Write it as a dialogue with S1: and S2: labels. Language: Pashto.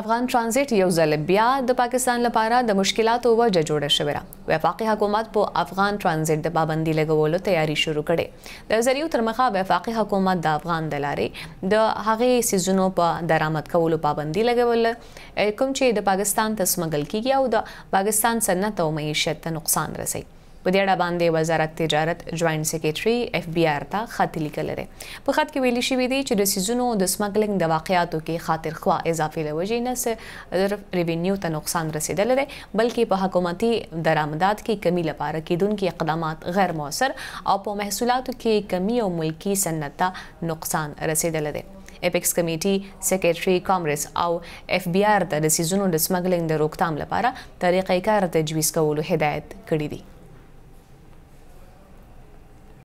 S1: افغان ترانزیت یو ځل بیا د پاکستان لپاره د مشکلاتو وجه جوړه شوې ده وفاقي حکومت په افغان ترانزیت د پابندي لګولو تیاری شروع کړي د زریو تر مخه وفاقي حکومت د افغان د لارې د هغې سیزونو په درآمد کولو پابندي لګول کوم چې د پاکستان ته سمګل کیږي او د پاکستان صنعت او معیشت ته نقصان رسوي په دې اړه باندې وزارت تجارت جوائنټ سیکریټري اف بی آر ته خط لیکل لري په خط کې ویلي شوی دی چې د سيزونو د سمګلینګ د واقعیاتو کې خاطر خوا اضافي لوجې نه صرف ریوینیو ته نقصان رسیدل لري بلکې په حکومتي درآمدات کې کمی لپاره کېدونکو اقدامات غیر موثر او په محصولاتو کې کمی او ملکی صنعت ته نقصان رسیدل لري اپیکس کمیټي سیکریټري کانګرس او اف بی آر ته د سيزونو د سمګلینګ د روکتام لپاره طریقې کار تجویز کولو هدایت کړی دی